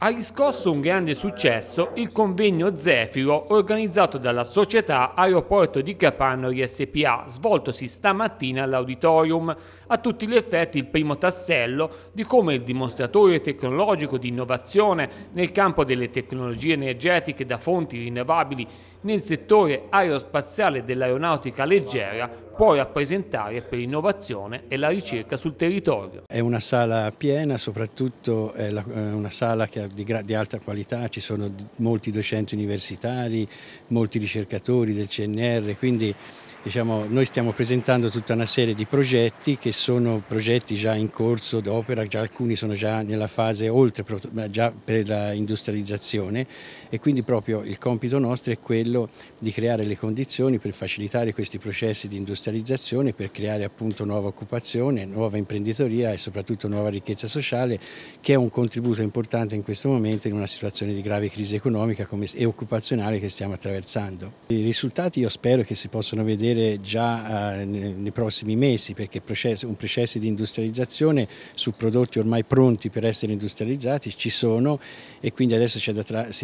ha riscosso un grande successo il convegno Zefiro organizzato dalla società Aeroporto di Capanno SPA, svoltosi stamattina all'auditorium, a tutti gli effetti il primo tassello di come il dimostratore tecnologico di innovazione nel campo delle tecnologie energetiche da fonti rinnovabili nel settore aerospaziale dell'aeronautica leggera può rappresentare per l'innovazione e la ricerca sul territorio. È una sala piena, soprattutto è eh, una sala che ha di, di, alta qualità, ci sono molti docenti universitari, molti ricercatori del CNR, quindi Diciamo, noi stiamo presentando tutta una serie di progetti che sono progetti già in corso d'opera, alcuni sono già nella fase oltre già per l'industrializzazione e quindi proprio il compito nostro è quello di creare le condizioni per facilitare questi processi di industrializzazione, per creare appunto nuova occupazione, nuova imprenditoria e soprattutto nuova ricchezza sociale che è un contributo importante in questo momento in una situazione di grave crisi economica e occupazionale che stiamo attraversando. I risultati io spero che si possano vedere vedere già eh, nei prossimi mesi perché un processo di industrializzazione su prodotti ormai pronti per essere industrializzati ci sono e quindi adesso si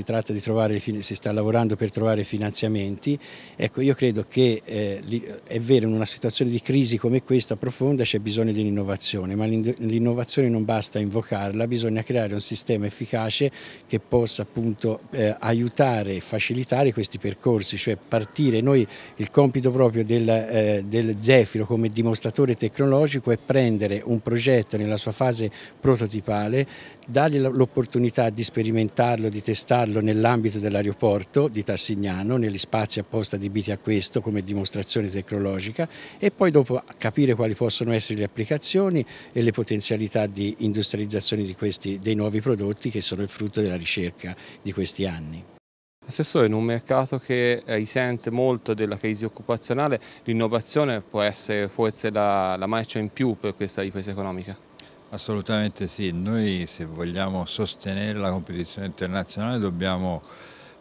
tratta di trovare, si sta lavorando per trovare finanziamenti. Ecco, io credo che eh, è vero in una situazione di crisi come questa profonda c'è bisogno di un'innovazione, ma l'innovazione non basta invocarla, bisogna creare un sistema efficace che possa appunto eh, aiutare e facilitare questi percorsi, cioè partire noi il compito proprio proprio del, eh, del Zefiro come dimostratore tecnologico è prendere un progetto nella sua fase prototipale, dargli l'opportunità di sperimentarlo, di testarlo nell'ambito dell'aeroporto di Tassignano, negli spazi apposta adibiti a questo come dimostrazione tecnologica e poi dopo capire quali possono essere le applicazioni e le potenzialità di industrializzazione di questi, dei nuovi prodotti che sono il frutto della ricerca di questi anni. Assessore, in un mercato che risente eh, molto della crisi occupazionale, l'innovazione può essere forse la, la marcia in più per questa ripresa economica? Assolutamente sì, noi se vogliamo sostenere la competizione internazionale dobbiamo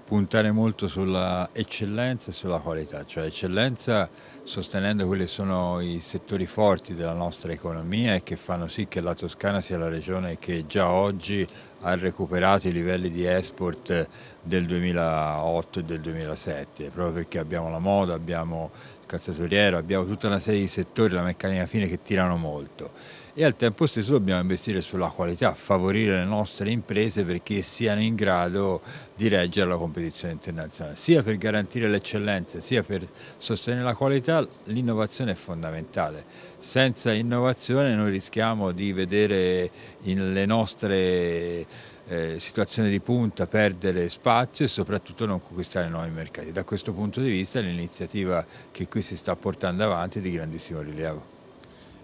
puntare molto sulla eccellenza e sulla qualità, cioè eccellenza sostenendo quelli che sono i settori forti della nostra economia e che fanno sì che la Toscana sia la regione che già oggi ha recuperato i livelli di export eh, del 2008 e del 2007, proprio perché abbiamo la moda, abbiamo il calzaturiero, abbiamo tutta una serie di settori, la meccanica fine che tirano molto e al tempo stesso dobbiamo investire sulla qualità, favorire le nostre imprese perché siano in grado di reggere la competizione internazionale, sia per garantire l'eccellenza, sia per sostenere la qualità, l'innovazione è fondamentale senza innovazione noi rischiamo di vedere le nostre eh, situazioni di punta perdere spazio e soprattutto non conquistare nuovi mercati. Da questo punto di vista l'iniziativa che qui si sta portando avanti è di grandissimo rilievo.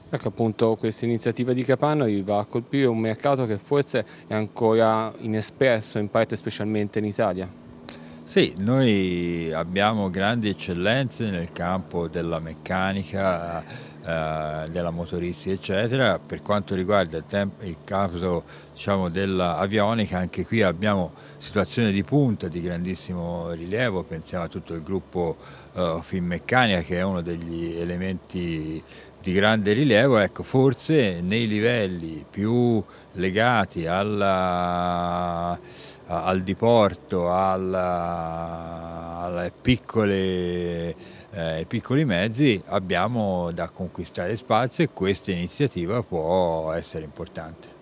Ecco appunto questa iniziativa di Capanno va a colpire un mercato che forse è ancora inespresso in parte specialmente in Italia. Sì, noi abbiamo grandi eccellenze nel campo della meccanica, eh, della motoristica eccetera. Per quanto riguarda il, tempo, il caso diciamo, dell'avionica anche qui abbiamo situazioni di punta di grandissimo rilievo, pensiamo a tutto il gruppo uh, eh, Finmeccanica che è uno degli elementi di grande rilievo, ecco, forse nei livelli più legati alla, al diporto, alla eh, ai piccoli, eh, piccoli mezzi abbiamo da conquistare spazio e questa iniziativa può essere importante.